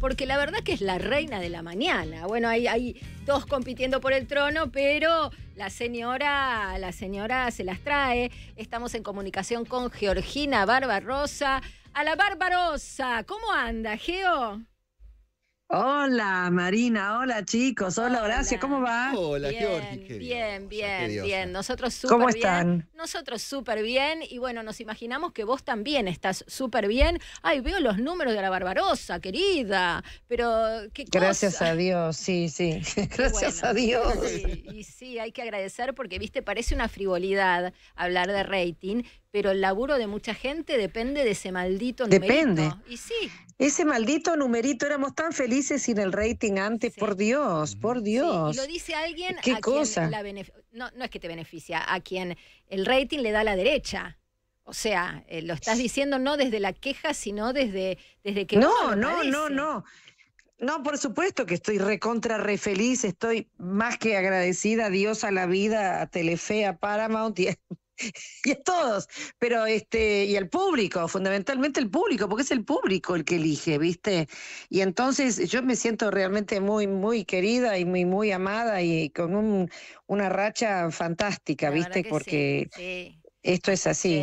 porque la verdad que es la reina de la mañana. Bueno, hay, dos compitiendo por el trono, pero la señora, la señora se las trae. Estamos en comunicación con Georgina Barbarosa. A la Barbarosa, ¿cómo anda, Geo? Hola Marina, hola chicos, hola, Horacio, ¿cómo va? Hola, bien, Bien, bien, bien. Nosotros súper ¿Cómo están? Bien. Nosotros súper bien y bueno, nos imaginamos que vos también estás súper bien. Ay, veo los números de la Barbarosa, querida, pero qué cosa? Gracias a Dios, sí, sí. Gracias a Dios. y sí, hay que agradecer porque, viste, parece una frivolidad hablar de rating, pero el laburo de mucha gente depende de ese maldito número. Depende. Y sí. Ese maldito numerito, éramos tan felices sin el rating antes, por Dios, por Dios. Y lo dice alguien a cosa? no, no es que te beneficia, a quien el rating le da la derecha. O sea, eh, lo estás diciendo no desde la queja, sino desde, desde que... No, no, no, no. No, por supuesto que estoy recontra, re feliz, estoy más que agradecida a Dios, a la vida, a Telefe, a Paramount y y a todos, pero este, y al público, fundamentalmente el público, porque es el público el que elige, ¿viste? Y entonces yo me siento realmente muy, muy querida y muy, muy amada y con un, una racha fantástica, ¿viste? Porque esto es así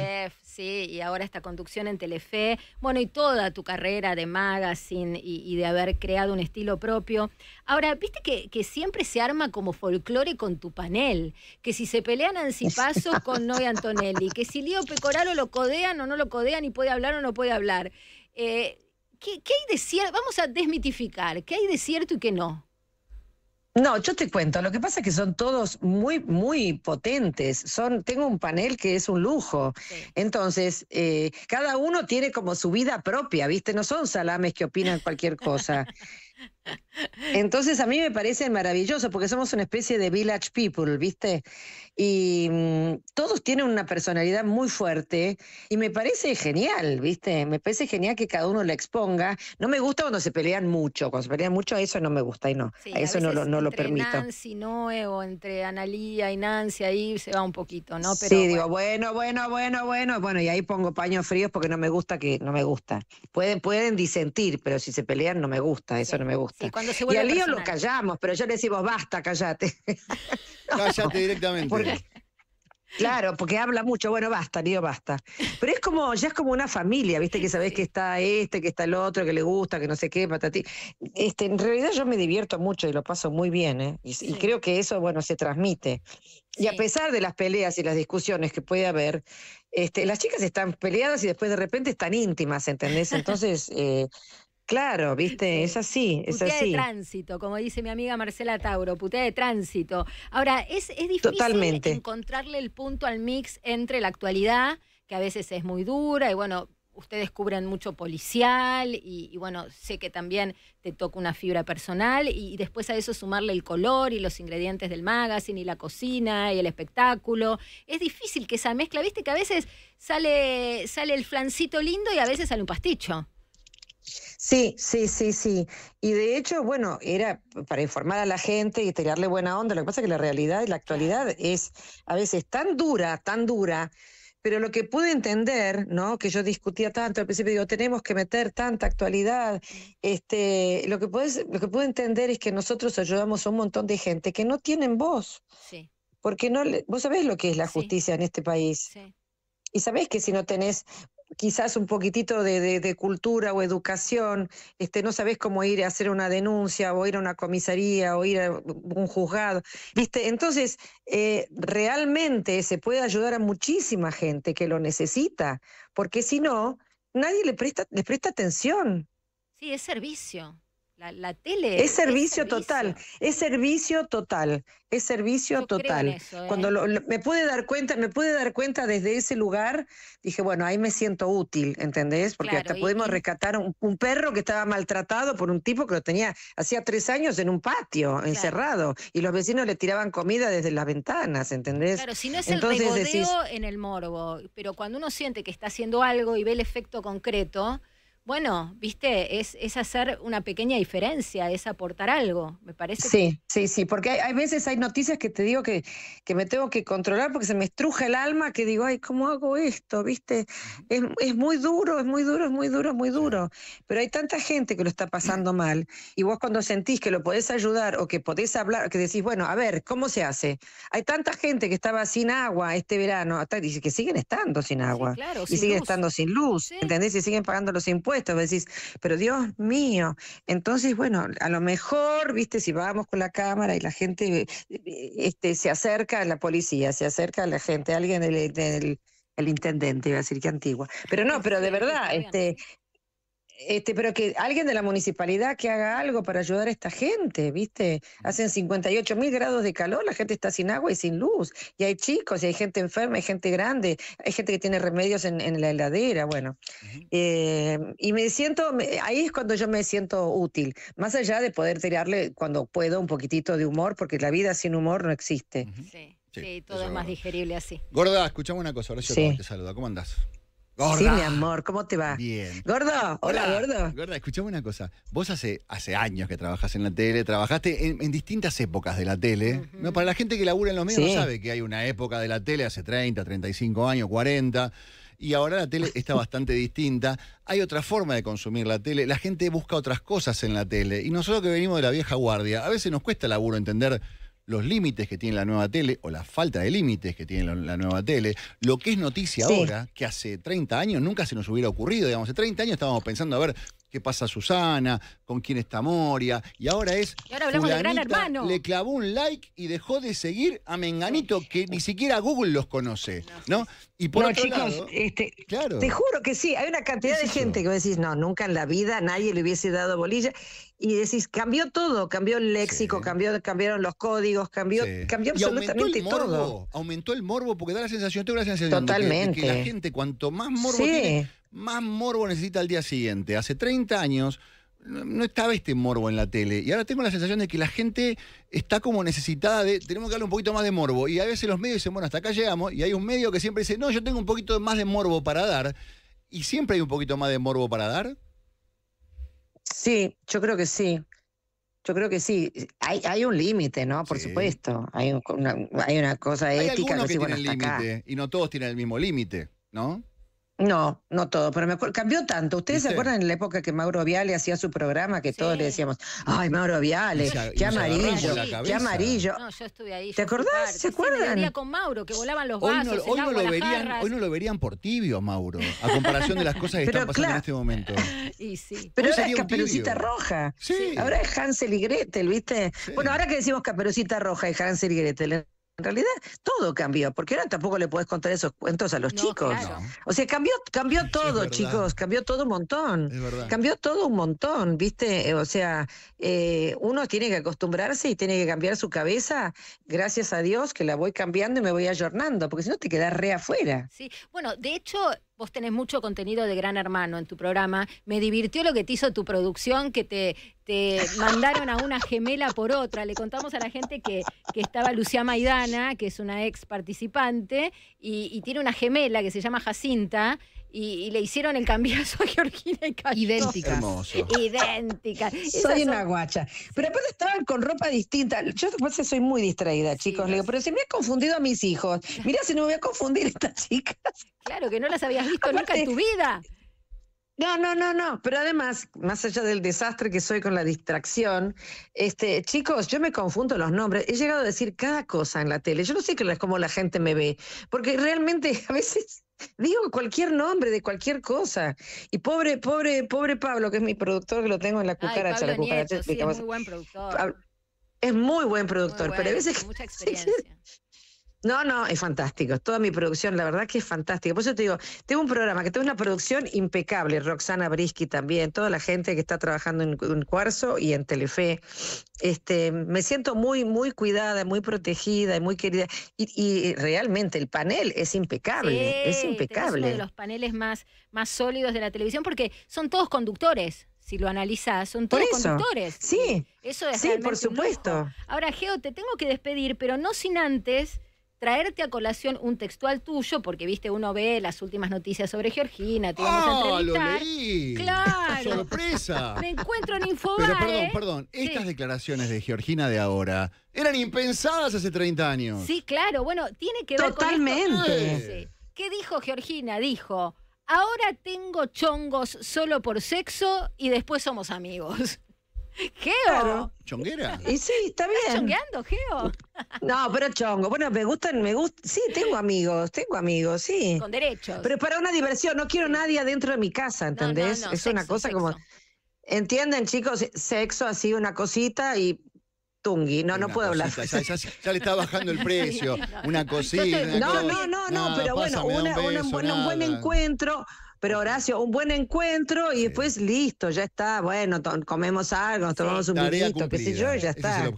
y ahora esta conducción en Telefe, bueno, y toda tu carrera de magazine y, de haber creado un estilo propio. Ahora, viste que, siempre se arma como folclore con tu panel, que si se pelean paso con Noé Antonelli, que si Lío Pecoraro lo codean o no lo codean y puede hablar o no puede hablar. Eh, ¿Qué hay de cierto? Vamos a desmitificar, ¿qué hay de cierto y qué no? No, yo te cuento, lo que pasa es que son todos muy, muy potentes. Son, tengo un panel que es un lujo. Entonces, eh, cada uno tiene como su vida propia, ¿viste? No son salames que opinan cualquier cosa. Entonces a mí me parece maravilloso porque somos una especie de village people, ¿viste? Y mm, todos tienen una personalidad muy fuerte y me parece genial, ¿viste? Me parece genial que cada uno la exponga. No me gusta cuando se pelean mucho, cuando se pelean mucho eso no me gusta y no, eso no, lo, no lo Nancy entre Analía y Nancy ahí se va un poquito, ¿no? Pero, sí, digo, bueno, bueno, bueno, bueno, bueno, y ahí pongo paños fríos porque no me gusta que no me gusta. Pueden, pueden disentir, pero si se pelean no me gusta, eso no me gusta cuando se y al lío lo callamos, pero yo le decimos, basta, callate. Cállate directamente. claro, porque habla mucho, bueno, basta, lío, basta. Pero es como, ya es como una familia, viste, que sabés que está este, que está el otro, que le gusta, que no sé qué, ti. Este, en realidad yo me divierto mucho y lo paso muy bien, ¿eh? y, creo que eso, bueno, se transmite. Y a pesar de las peleas y las discusiones que puede haber, este, las chicas están peleadas y después de repente están íntimas, ¿entendés? Entonces, Claro, viste, es así, es así. así. de tránsito, como dice mi amiga Marcela Tauro, putea de tránsito. Ahora, es, es difícil encontrarle el punto al mix entre la actualidad, que a veces es muy dura, y bueno, ustedes cubren mucho policial, y, bueno, sé que también te toca una fibra personal, y, y, después a eso sumarle el color y los ingredientes del magazine, y la cocina, y el espectáculo. Es difícil que esa mezcla, viste, que a veces sale, sale el flancito lindo y a veces sale un pasticho. Sí, sí, sí, sí. Y de hecho, bueno, era para informar a la gente y tirarle buena onda. Lo que pasa es que la realidad y la actualidad es a veces tan dura, tan dura. Pero lo que pude entender, ¿no? Que yo discutía tanto al principio, digo, tenemos que meter tanta actualidad. Mm. Este, lo que puedes, lo que pude entender es que nosotros ayudamos a un montón de gente que no tienen voz. Sí. Porque no, vos sabés lo que es la justicia en este país. Y sabés que si no tenés quizás un poquitito de, de, cultura o educación, este, no sabes cómo ir a hacer una denuncia o ir a una comisaría o ir a un juzgado, ¿viste? Entonces, eh, realmente se puede ayudar a muchísima gente que lo necesita, porque si no, nadie le presta, les presta atención. Sí, es servicio. La, tele. Es servicio, total, es servicio total, es servicio total. ¿eh? Cuando me pude dar cuenta, me pude dar cuenta desde ese lugar, dije, bueno, ahí me siento útil, ¿entendés? Porque hasta pudimos rescatar un, perro que estaba maltratado por un tipo que lo tenía hacía tres años en un patio, encerrado, y los vecinos le tiraban comida desde las ventanas, ¿entendés? Claro, si no es Entonces, el regodeo en el morbo, pero cuando uno siente que está haciendo algo y ve el efecto concreto, bueno, viste, es, hacer una pequeña diferencia, es aportar algo, me parece. Sí, sí, sí, porque hay, veces hay noticias que te digo que, que, me tengo que controlar porque se me estruja el alma que digo, ay, ¿cómo hago esto? Viste, es, muy duro, es muy duro, es muy duro, muy duro. Pero hay tanta gente que lo está pasando mal y vos cuando sentís que lo podés ayudar o que podés hablar, que decís, bueno, a ver, ¿cómo se hace? Hay tanta gente que estaba sin agua este verano, hasta, que siguen estando sin agua y siguen estando sin luz, ¿entendés? Y siguen pagando los impuestos decís, pero Dios mío. Entonces, bueno, a lo mejor, viste, si vamos con la cámara y la gente eh, eh, este, se acerca a la policía, se acerca a la gente, alguien del, intendente, iba a decir que antigua. Pero no, pero de verdad, este, este, pero que alguien de la municipalidad que haga algo para ayudar a esta gente, ¿viste? Hacen 58 mil grados de calor, la gente está sin agua y sin luz, y hay chicos, y hay gente enferma, hay gente grande, hay gente que tiene remedios en, la heladera, bueno. Eh, y me siento, ahí es cuando yo me siento útil, más allá de poder tirarle cuando puedo un poquitito de humor, porque la vida sin humor no existe. sí, sí, todo es más digerible así. Gorda, escuchame una cosa, te saluda, ¿cómo andás? Sí, mi amor, ¿cómo te va? Bien. Gordo, hola, gordo. Gorda, escuchame una cosa. Vos hace, años que trabajas en la tele, trabajaste en, distintas épocas de la tele. no, para la gente que labura en los medios sabe que hay una época de la tele hace 30, 35 años, 40. Y ahora la tele está bastante distinta. Hay otra forma de consumir la tele. La gente busca otras cosas en la tele. Y nosotros que venimos de la vieja guardia, a veces nos cuesta laburo entender los límites que tiene la nueva tele o la falta de límites que tiene la, nueva tele, lo que es noticia ahora, que hace 30 años nunca se nos hubiera ocurrido, digamos, hace 30 años estábamos pensando a ver qué pasa Susana, con quién está Moria, y ahora es. Y ahora hablamos de Gran Hermano. Le clavó un like y dejó de seguir a Menganito, que ni siquiera Google los conoce, ¿no? Y por otro lado, este, te juro que sí, hay una cantidad de gente que decís, no, nunca en la vida nadie le hubiese dado bolilla. Y decís, cambió todo, cambió el léxico, cambió, cambiaron los códigos, cambió, cambió absolutamente aumentó el morbo, todo. Aumentó el morbo porque da la sensación, tengo la sensación Totalmente. De que, la gente cuanto más morbo más morbo necesita al día siguiente. Hace 30 años no estaba este morbo en la tele. Y ahora tengo la sensación de que la gente está como necesitada de, tenemos que darle un poquito más de morbo. Y a veces los medios dicen, bueno, hasta acá llegamos. Y hay un medio que siempre dice, no, yo tengo un poquito más de morbo para dar. ¿Y siempre hay un poquito más de morbo para dar? Sí, yo creo que sí. Yo creo que sí. Hay, un límite, ¿no? Por supuesto. Hay una, cosa ética. algunos que, tienen límite y no todos tienen el mismo límite, ¿no? No, no todo, pero me cambió tanto. ¿Ustedes se acuerdan en la época que Mauro Viale hacía su programa que todos le decíamos, ay, Mauro Viale, qué, amarillo, qué amarillo, No, yo estuve ahí. ¿Te acordás? ¿Se acuerdan? con Mauro, que volaban los vasos, hoy no, lo verían, Hoy no lo verían por tibio Mauro, a comparación de las cosas que están pasando en este momento. Pero ahora es Caperucita Roja. Sí. Ahora es Hansel y Gretel, ¿viste? Bueno, ahora que decimos Caperucita Roja y Hansel y Gretel, en realidad todo cambió, porque ahora tampoco le puedes contar esos cuentos a los chicos. O sea, cambió, cambió todo, chicos, cambió todo un montón. Cambió todo un montón, ¿viste? Eh, o sea, eh, uno tiene que acostumbrarse y tiene que cambiar su cabeza, gracias a Dios que la voy cambiando y me voy ayornando, porque si no te quedas re afuera. Sí, bueno, de hecho, Vos tenés mucho contenido de Gran Hermano en tu programa. Me divirtió lo que te hizo tu producción, que te, te mandaron a una gemela por otra. Le contamos a la gente que, estaba Lucía Maidana, que es una ex participante, y, y tiene una gemela que se llama Jacinta. Y, le hicieron el cambiazo a Georgina y Idénticas. Idénticas. soy una guacha. Pero aparte estaban con ropa distinta. Yo después soy muy distraída, chicos. le digo, pero si me he confundido a mis hijos. mira si no me voy a confundir estas chicas. Claro, que no las habías visto nunca en tu vida. No, no, no, no. Pero además, más allá del desastre que soy con la distracción, este, chicos, yo me confundo los nombres. He llegado a decir cada cosa en la tele. Yo no sé cómo la gente me ve, porque realmente a veces Digo cualquier nombre de cualquier cosa. Y pobre, pobre, pobre Pablo, que es mi productor, que lo tengo en la cucaracha. es muy buen productor. es muy buen productor, pero a veces. No, no, es fantástico. Toda mi producción, la verdad que es fantástica. Por eso te digo, tengo un programa que tengo una producción impecable. Roxana Briski también, toda la gente que está trabajando en, Cuarzo y en Telefe. Este, me siento muy, muy cuidada, muy protegida y muy querida. Y, realmente el panel es impecable. es impecable. Es uno de los paneles más, más sólidos de la televisión porque son todos conductores si lo analizás, son todos conductores. Sí, eso es. Sí, por supuesto. Ahora, Geo, te tengo que despedir, pero no sin antes traerte a colación un textual tuyo, porque viste, uno ve las últimas noticias sobre Georgina, te vamos a ¡Ah, Lo leí. ¡Claro! ¡Sorpresa! Me encuentro en Infobae. Pero perdón, ¿eh? perdón, estas declaraciones de Georgina de ahora eran impensadas hace 30 años. Sí, claro, bueno, tiene que ver con. Totalmente. Ah, ¿Qué dijo Georgina? Dijo. Ahora tengo chongos solo por sexo y después somos amigos. Geo. ¿Chonguera? Y sí, está bien. ¿Estás chongueando, Geo? No, pero chongo. Bueno, me gustan, me gusta Sí, tengo amigos, tengo amigos, sí. Con derechos. Pero para una diversión, no quiero nadie adentro de mi casa, ¿entendés? es una cosa como. ¿Entienden, chicos? Sexo así, una cosita y Tungi, no, no puedo hablar. Ya, le está bajando el precio, una cosita. no, no, no, no, pero bueno, un, buen encuentro, pero Horacio, un buen encuentro y después listo, ya está. Bueno, comemos algo, tomamos un vinito, qué sé yo, ya está.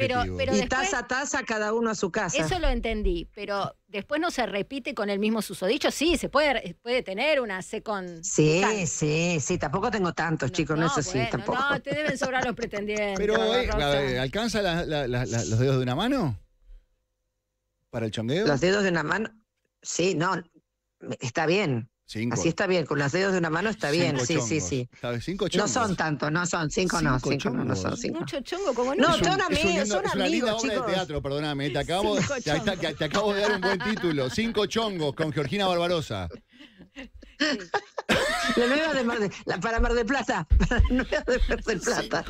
y taza a taza cada uno a su casa. Eso lo entendí, pero después no se repite con el mismo susodicho. Sí, se puede, puede tener una con. Sí, sí, sí, tampoco tengo tantos, chicos, no, es así. No, te deben sobrar los pretendientes. Pero, eh, ¿alcanza los dedos de una mano? ¿Para el chongueo? Los dedos de una mano. Sí, no, está bien. Así está bien, con los dedos de una mano está bien, sí, sí, sí. Cinco No son tantos, no son, cinco, no, cinco no son cinco. Mucho chongo como no. No, son amigos, son amigos, linda Obra de teatro, perdóname, te acabo, te acabo de dar un buen título, Cinco chongos con Georgina Barbarosa. La nueva de Mar de, para Mar del Plata. Para la de Mar Plata.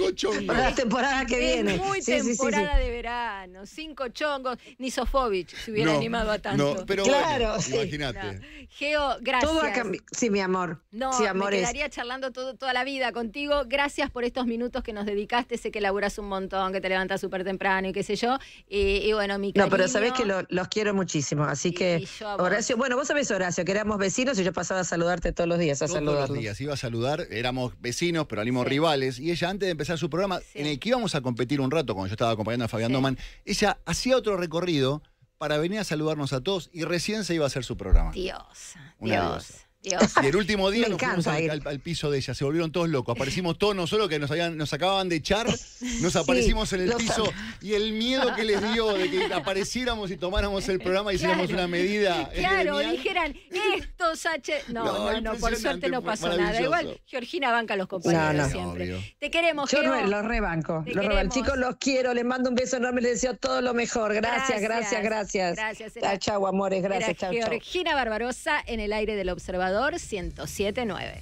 Para la temporada que viene. Muy temporada de verano. Cinco chongos. Ni Sofovich se hubiera animado a tanto. claro, imagínate. Geo, gracias. sí, mi amor. No, me quedaría charlando todo, toda la vida contigo. Gracias por estos minutos que nos dedicaste. Sé que laburas un montón, que te levantas súper temprano y qué sé yo. Eh, y bueno, mi No, pero sabes que los quiero muchísimo. Así que, Horacio, bueno, vos sabés, Horacio, que éramos vecinos y yo pasaba a saludar saludarte todos los días, a Todos los días, iba a saludar, éramos vecinos, pero al rivales, y ella antes de empezar su programa, en el que íbamos a competir un rato, cuando yo estaba acompañando a Fabián Domán, ella hacía otro recorrido para venir a saludarnos a todos y recién se iba a hacer su programa. Dios, Dios. Y el último día nos fuimos al, piso de ella, se volvieron todos locos. Aparecimos todos nosotros que nos, habían, acababan de echar, nos aparecimos en el piso y el miedo que les dio de que apareciéramos y tomáramos el programa y hiciéramos una medida. Claro, dijeran, estos H. No, no, no, por suerte no pasó nada. Igual Georgina banca a los compañeros siempre. Te queremos, Yo los rebanco. Los Chicos, los quiero, les mando un beso enorme, les deseo todo lo mejor. Gracias, gracias, gracias. Gracias, Chau, amores, gracias. Chau, Georgina Barbarosa en el aire del observador. Salvador 1079.